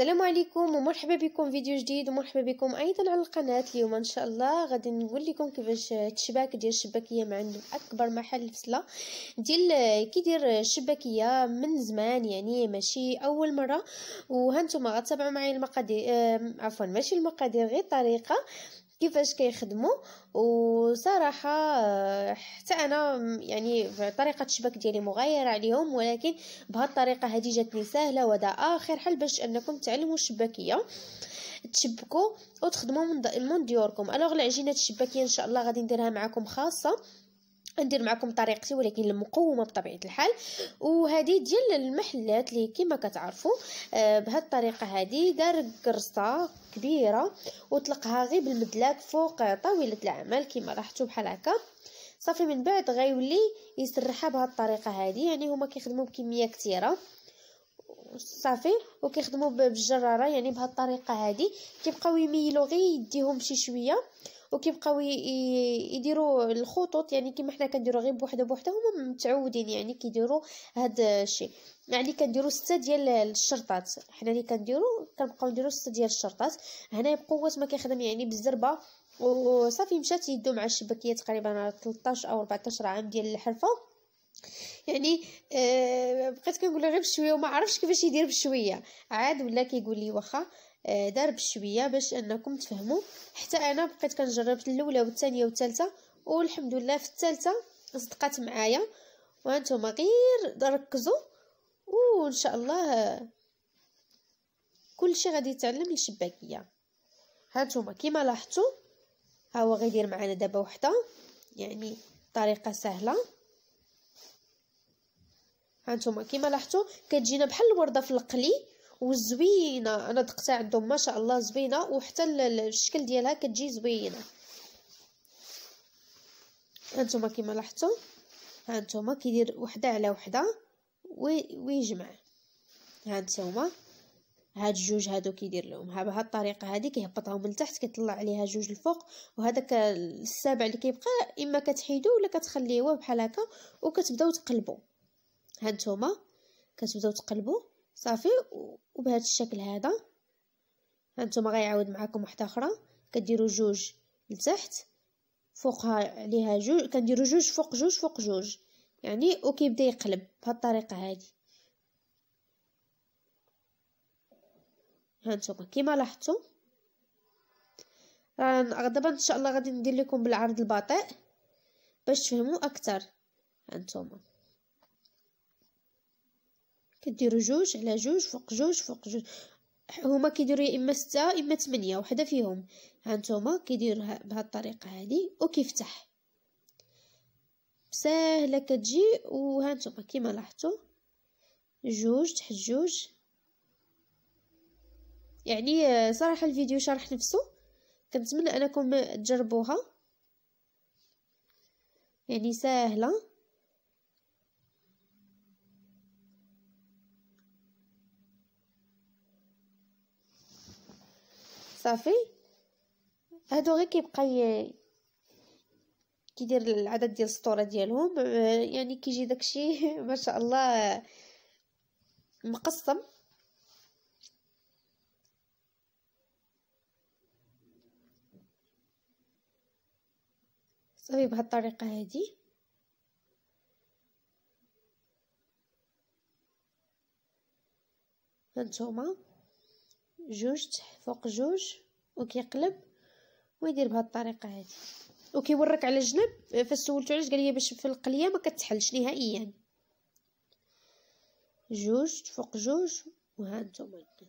السلام عليكم ومرحبا بكم فيديو جديد ومرحبا بكم ايضا على القناه اليوم ان شاء الله غادي نقول لكم كيفاش الشباك ديال الشباكيه مع عندهم اكبر محل فصله ديال كيدير الشباكيه من زمان يعني ماشي اول مره وهانتوما غتابعوا معايا المقادير عفوا ماشي المقادير غير الطريقه كيفاش كيخدموا وصراحه آه، حتى انا يعني طريقه الشبك ديالي مغايره عليهم ولكن بهالطريقه هذه جاتني سهله وهذا اخر حل باش انكم تعلموا الشباكيه تشبكوا وتخدموا من ديوركم الوغ العجينه الشباكيه ان شاء الله غادي نديرها معكم خاصه ندير معكم طريقتي ولكن المقومه بطبيعه الحال وهذه ديال المحلات اللي كما كتعرفوا آه، بهذه الطريقه هذه دار كرصه كبيره وطلقها غير بالمدلاك فوق طاوله العمل كما لاحظتوا بحال هكا صافي من بعد غيولي يسرحها بهذه الطريقه هذه يعني هما كيخدموا بكميه كثيره صافي وكيخدموا بالجراره يعني بهذه الطريقه هذه كيبقاو يميلوا غير يديهم شي شويه وكيبقاو يديروا الخطوط يعني كيما حنا كنديروا غير بوحده بوحده هما متعودين يعني كيديروا هاد الشيء يعني كنديروا سته ديال الشرطات حنا اللي كنديروا كنبقاو نديروا سته ديال الشرطات هنا بقوه ما كيخدم يعني بالزربه وصافي مشات يدو مع الشبكيه تقريبا 13 او 14 عام ديال الحرفه يعني آه بقيت كنقول غير بشويه وما عرفش كيفاش يدير بشويه عاد ولا كيقول لي واخا آه دار بشويه باش انكم تفهموا حتى انا بقيت كنجرب الاولى والثانيه والثالثه والحمد لله في الثالثه صدقات معايا وانتم غير ركزوا وان شاء الله كل شيء غادي يتعلم الشباكيه هانتوما كيما لاحظتوا ها هو غيدير معنا دابا وحده يعني طريقه سهله هانتوما كيما لاحظتوا كتجينا بحال الورده في القلي وزوينه انا دقتها عندهم ما شاء الله زوينه وحتى الشكل ديالها كتجي زوينه هانتوما كيما لاحظتوا هانتوما كيدير وحده على وحده ويجمع هانتوما هاد جوج هادو كيدير لهم بهاد الطريقه هادي كيهبطهم من تحت كيطلع عليها جوج الفوق وهذاك السابع اللي كيبقى اما كتحيدو ولا كتخليوه بحال هكا وكتبداو تقلبوه هانتوما كتبداو تقلبوا صافي وبهذا الشكل هذا هانتوما غيعاود معكم وحده اخرى كديروا جوج لتحت فوقها عليها جوج كنديروا جوج فوق جوج فوق جوج يعني وكيبدا يقلب بهذه الطريقه هذه هانتوما كما لاحظتوا دابا ان شاء الله غادي ندير لكم بالعرض البطيء باش تفهموا اكثر هانتوما كديروا جوج على جوج فوق جوج فوق جوج هما كيديروا يا اما ستة يا اما ثمانية وحده فيهم هانتوما كيدير بهاد الطريقه هادي وكيفتح ساهله كتجي وهانتوما كيما لاحظتوا جوج تحت جوج يعني آه، صراحه الفيديو شرح نفسه كنتمنى انكم تجربوها يعني ساهله صافي هادو غير كيبقى كيدير العدد ديال السطوره ديالهم آه، يعني كيجي داكشي ما شاء الله آه، مقسم صافي بهاد الطريقه هادي هانتوما جوج فوق جوج وكيقلب ويدير بهاد الطريقه هادي وكيورك على الجنب فاش سولتو علاش قال لي باش في القليه ما كتحلش نهائيا جوج فوق جوج وهانتوما نتوما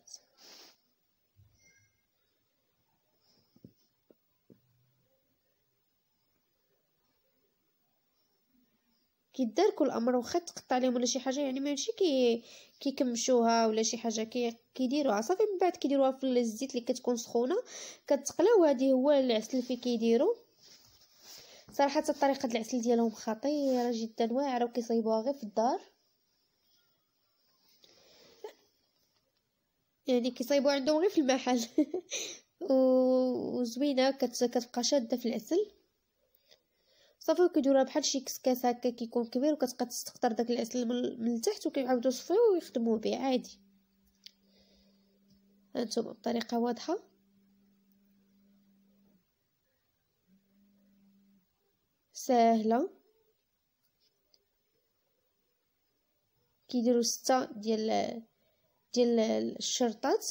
كيدار كل امر واخا تقطع لهم ولا شي حاجه يعني ماشي كي كيكمشوها ولا شي حاجه كي كيديروها صافي من بعد كيديروها في الزيت اللي كتكون سخونه كتقلاو وهذه هو العسل اللي كيديروا صراحه طريقه العسل ديالهم خطيره جدا واعره وكيصايبوها غير في الدار يعني كيصايبو عندهم غير في المحل وزوينه كتبقى شاده في العسل صافي وكيديروها بحال شي كسكاس هكا كيكون كبير وكتبقى تستقطر داك العسل من التحت وكيعاودو يصفيوه ويخدموه به عادي هانتوما الطريقه واضحه ساهله كيديروا ستة ديال ديال الشرطات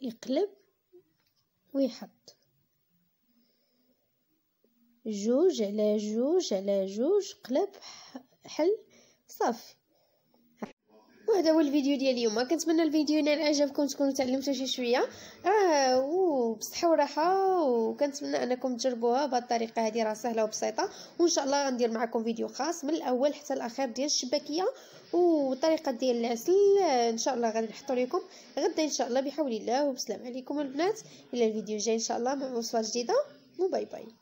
يقلب ويحط جوج على جوج على جوج قلب حل صافي وهذا هو الفيديو ديال اليوم كنتمنى الفيديو ينال اعجابكم تكونوا تعلمتوا شي شويه راه وبصحه وراحه وكنتمنى انكم تجربوها بهذه الطريقه هذه راه سهله وبسيطه وان شاء الله غندير معكم فيديو خاص من الاول حتى الاخير ديال الشباكيه وطريقه ديال العسل ان شاء الله غادي نحطو لكم غدا ان شاء الله بحول الله وبسلام عليكم البنات الى الفيديو الجاي ان شاء الله مع وصفه جديده وباي باي